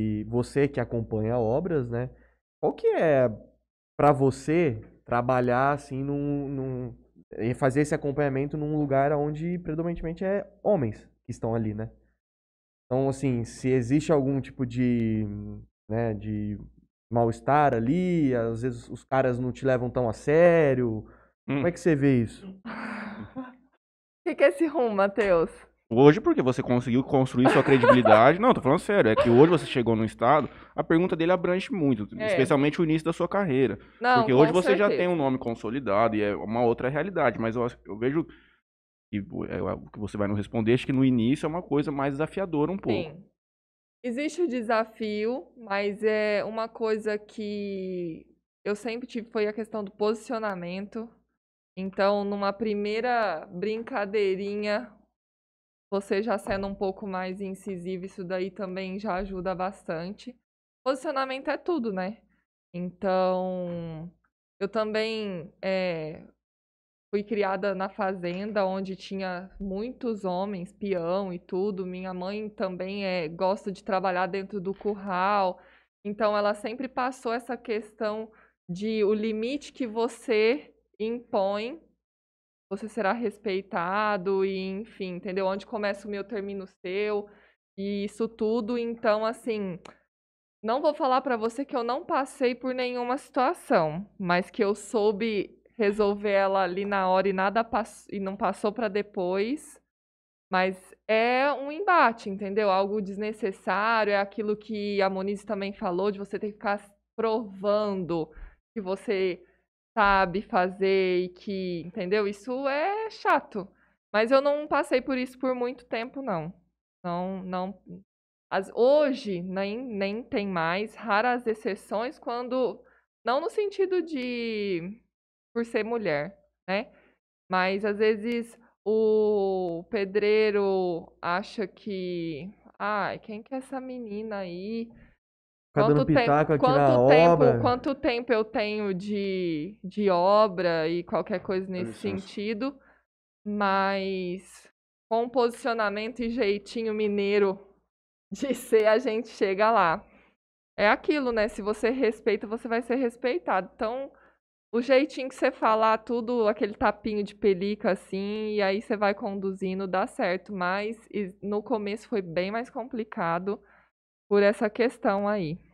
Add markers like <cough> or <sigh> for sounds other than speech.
E você que acompanha obras, né? Qual que é para você trabalhar assim num, num e fazer esse acompanhamento num lugar onde predominantemente é homens que estão ali, né? Então, assim, se existe algum tipo de, né, de mal-estar ali, às vezes os caras não te levam tão a sério. Hum. Como é que você vê isso? <laughs> O que, é esse rumo, Matheus? Hoje, porque você conseguiu construir sua credibilidade. Não, tô falando sério. É que hoje você chegou num estado, a pergunta dele abrange muito, é. especialmente o início da sua carreira. Não, porque hoje você certeza. já tem um nome consolidado e é uma outra realidade. Mas eu, eu vejo que é, o que você vai não responder, acho que no início é uma coisa mais desafiadora um pouco. Sim. Existe o desafio, mas é uma coisa que eu sempre tive foi a questão do posicionamento. Então, numa primeira brincadeirinha, você já sendo um pouco mais incisivo, isso daí também já ajuda bastante. Posicionamento é tudo, né? Então, eu também é, fui criada na fazenda, onde tinha muitos homens, peão e tudo. Minha mãe também é, gosta de trabalhar dentro do curral. Então, ela sempre passou essa questão de o limite que você impõe você será respeitado e enfim, entendeu? Onde começa o meu termino o seu e isso tudo, então assim, não vou falar para você que eu não passei por nenhuma situação, mas que eu soube resolver ela ali na hora e nada pass e não passou para depois. Mas é um embate, entendeu? Algo desnecessário, é aquilo que a Moniz também falou, de você ter que ficar provando que você sabe fazer e que, entendeu? Isso é chato. Mas eu não passei por isso por muito tempo, não. Não, não. As, hoje nem, nem tem mais, raras exceções quando. Não no sentido de por ser mulher, né? Mas às vezes o pedreiro acha que. Ai, ah, quem que é essa menina aí? Ficar quanto dando pitaco aqui na tempo, obra. Quanto tempo eu tenho de, de obra e qualquer coisa tá nesse sentido. Mas com posicionamento e jeitinho mineiro <laughs> de ser, a gente chega lá. É aquilo, né? Se você respeita, você vai ser respeitado. Então, o jeitinho que você falar, tudo aquele tapinho de pelica assim, e aí você vai conduzindo, dá certo. Mas no começo foi bem mais complicado por essa questão aí.